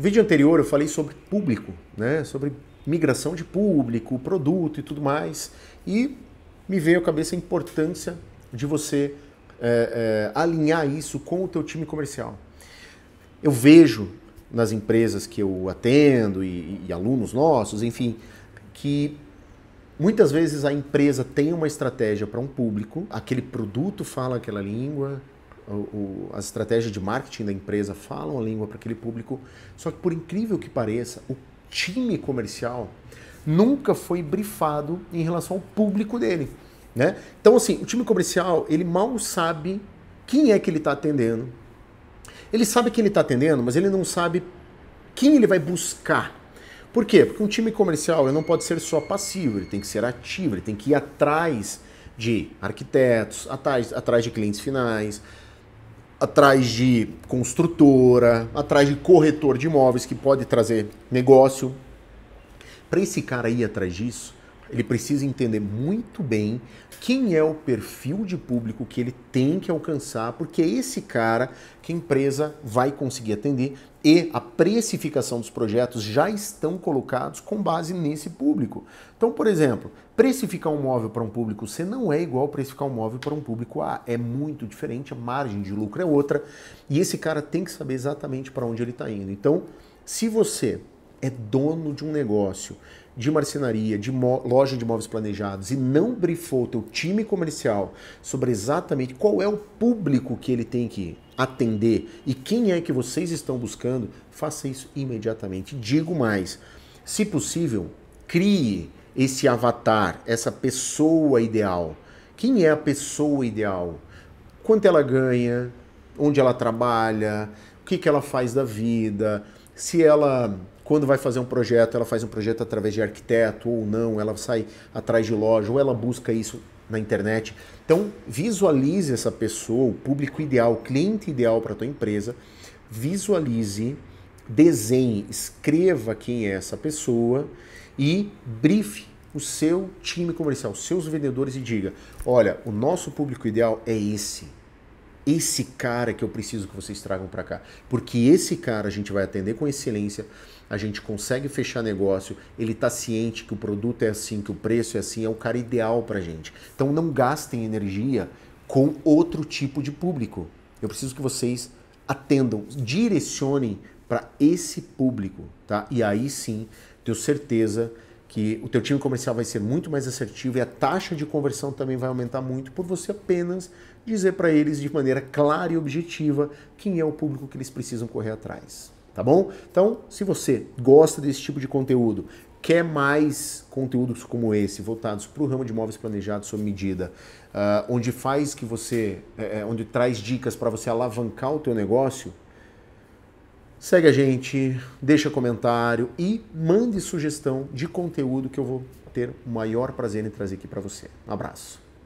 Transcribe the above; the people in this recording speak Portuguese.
No vídeo anterior eu falei sobre público, né? sobre migração de público, produto e tudo mais. E me veio à cabeça a importância de você é, é, alinhar isso com o teu time comercial. Eu vejo nas empresas que eu atendo e, e alunos nossos, enfim, que muitas vezes a empresa tem uma estratégia para um público, aquele produto fala aquela língua, o, as estratégias de marketing da empresa falam a língua para aquele público. Só que, por incrível que pareça, o time comercial nunca foi brifado em relação ao público dele. Né? Então, assim, o time comercial, ele mal sabe quem é que ele está atendendo. Ele sabe quem ele está atendendo, mas ele não sabe quem ele vai buscar. Por quê? Porque um time comercial não pode ser só passivo, ele tem que ser ativo, ele tem que ir atrás de arquitetos, atrás, atrás de clientes finais, atrás de construtora, atrás de corretor de imóveis que pode trazer negócio. Para esse cara ir atrás disso, ele precisa entender muito bem quem é o perfil de público que ele tem que alcançar, porque é esse cara que a empresa vai conseguir atender e a precificação dos projetos já estão colocados com base nesse público. Então, por exemplo, precificar um móvel para um público C não é igual precificar um móvel para um público A, é muito diferente, a margem de lucro é outra, e esse cara tem que saber exatamente para onde ele está indo. Então, se você é dono de um negócio de marcenaria, de loja de móveis planejados e não brifou teu time comercial sobre exatamente qual é o público que ele tem que atender e quem é que vocês estão buscando, faça isso imediatamente. Digo mais, se possível, crie esse avatar, essa pessoa ideal. Quem é a pessoa ideal? Quanto ela ganha? Onde ela trabalha? O que, que ela faz da vida? Se ela quando vai fazer um projeto, ela faz um projeto através de arquiteto ou não, ela sai atrás de loja ou ela busca isso na internet. Então, visualize essa pessoa, o público ideal, o cliente ideal para a tua empresa. Visualize, desenhe, escreva quem é essa pessoa e brife o seu time comercial, os seus vendedores e diga: "Olha, o nosso público ideal é esse esse cara que eu preciso que vocês tragam para cá. Porque esse cara a gente vai atender com excelência, a gente consegue fechar negócio, ele está ciente que o produto é assim, que o preço é assim, é o cara ideal para gente. Então não gastem energia com outro tipo de público. Eu preciso que vocês atendam, direcionem para esse público, tá? E aí sim, tenho certeza que o teu time comercial vai ser muito mais assertivo e a taxa de conversão também vai aumentar muito por você apenas dizer para eles de maneira clara e objetiva quem é o público que eles precisam correr atrás, tá bom? Então, se você gosta desse tipo de conteúdo, quer mais conteúdos como esse voltados para o ramo de imóveis planejados sob medida, uh, onde faz que você, é, é onde traz dicas para você alavancar o teu negócio, Segue a gente, deixa comentário e mande sugestão de conteúdo que eu vou ter o maior prazer em trazer aqui para você. Um abraço.